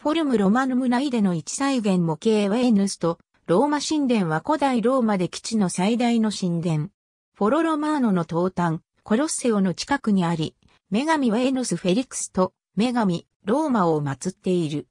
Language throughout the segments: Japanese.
フォルム・ロマヌム内での一再現模型ウェーヌスと、ローマ神殿は古代ローマで基地の最大の神殿。フォロロマーノの東端、コロッセオの近くにあり、女神ウェーヌス・フェリクスと、女神、ローマを祀っている。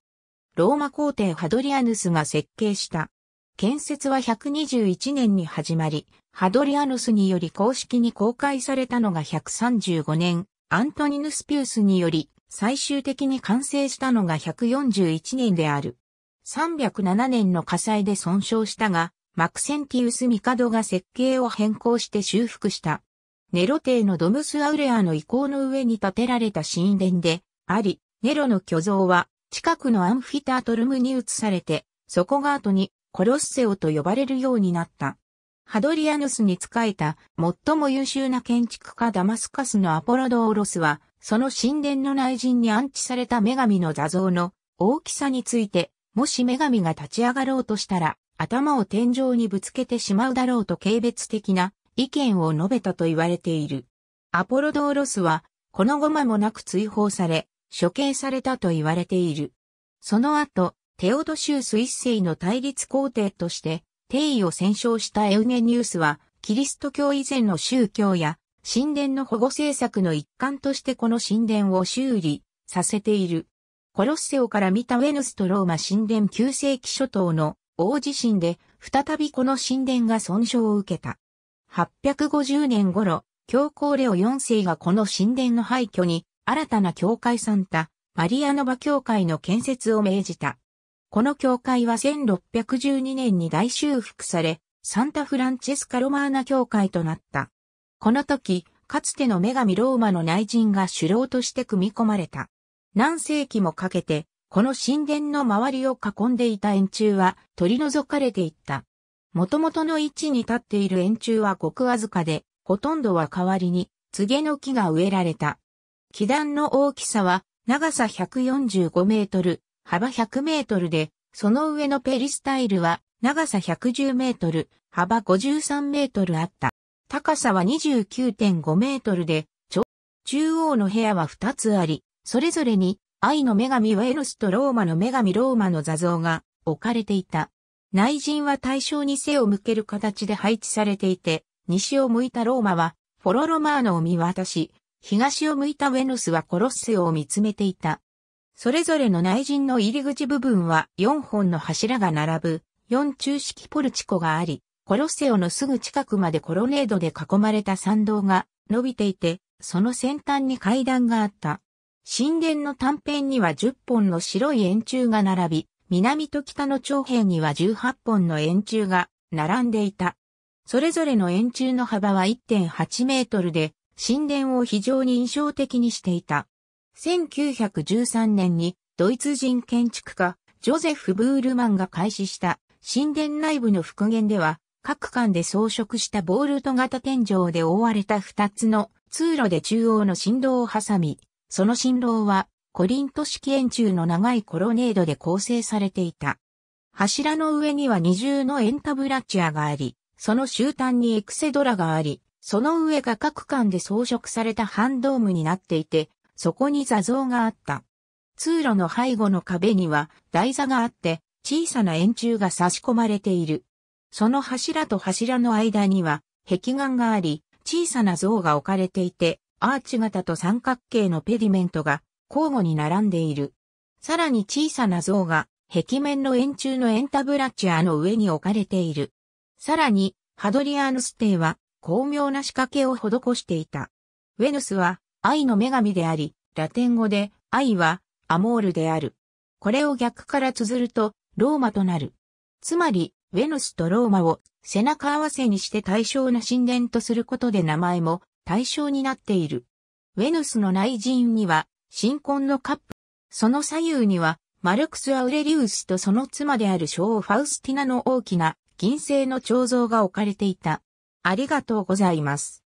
ローマ皇帝ハドリアヌスが設計した。建設は121年に始まり、ハドリアヌスにより公式に公開されたのが135年、アントニヌス・ピウスにより最終的に完成したのが141年である。307年の火災で損傷したが、マクセンティウス・ミカドが設計を変更して修復した。ネロ帝のドムス・アウレアの遺構の上に建てられた神殿で、あり、ネロの巨像は近くのアンフィタートルムに移されて、そこが後にコロッセオと呼ばれるようになった。ハドリアヌスに仕えた最も優秀な建築家ダマスカスのアポロドーロスはその神殿の内陣に安置された女神の座像の大きさについて、もし女神が立ち上がろうとしたら、頭を天井にぶつけてしまうだろうと軽蔑的な意見を述べたと言われている。アポロドーロスは、このごまもなく追放され、処刑されたと言われている。その後、テオドシウス一世の対立皇帝として、帝位を戦勝したエウゲニウスは、キリスト教以前の宗教や神殿の保護政策の一環としてこの神殿を修理させている。コロッセオから見たウェヌスとローマ神殿9世紀初頭の大地震で再びこの神殿が損傷を受けた。850年頃、教皇レオ4世がこの神殿の廃墟に新たな教会サンタ、マリアノバ教会の建設を命じた。この教会は1612年に大修復され、サンタフランチェスカロマーナ教会となった。この時、かつての女神ローマの内陣が首領として組み込まれた。何世紀もかけて、この神殿の周りを囲んでいた円柱は取り除かれていった。元々の位置に立っている円柱はごくわずかで、ほとんどは代わりに、げの木が植えられた。基壇の大きさは、長さ145メートル、幅100メートルで、その上のペリスタイルは、長さ110メートル、幅53メートルあった。高さは29.5メートルで、中央の部屋は2つあり、それぞれに愛の女神ウェルスとローマの女神ローマの座像が置かれていた。内陣は対象に背を向ける形で配置されていて、西を向いたローマはフォロロマーノを見渡し、東を向いたウェヌスはコロッセオを見つめていた。それぞれの内陣の入り口部分は4本の柱が並ぶ、4中式ポルチコがあり、コロッセオのすぐ近くまでコロネードで囲まれた参道が伸びていて、その先端に階段があった。神殿の短辺には10本の白い円柱が並び、南と北の長辺には18本の円柱が並んでいた。それぞれの円柱の幅は1.8メートルで、神殿を非常に印象的にしていた。1913年にドイツ人建築家ジョゼフ・ブールマンが開始した神殿内部の復元では各館で装飾したボールト型天井で覆われた二つの通路で中央の振動を挟み、その振動はコリント式円柱の長いコロネードで構成されていた。柱の上には二重のエンタブラチアがあり、その終端にエクセドラがあり、その上が各館で装飾されたハンドームになっていて、そこに座像があった。通路の背後の壁には台座があって、小さな円柱が差し込まれている。その柱と柱の間には壁岩があり、小さな像が置かれていて、アーチ型と三角形のペディメントが交互に並んでいる。さらに小さな像が壁面の円柱のエンタブラチュアの上に置かれている。さらに、ハドリアーヌス帝は巧妙な仕掛けを施していた。ウェヌスは愛の女神であり、ラテン語で愛はアモールである。これを逆から綴るとローマとなる。つまり、ウェヌスとローマを背中合わせにして対象な神殿とすることで名前も対象になっている。ウェヌスの内陣には新婚のカップ、その左右にはマルクス・アウレリウスとその妻である小ファウスティナの大きな銀製の彫像が置かれていた。ありがとうございます。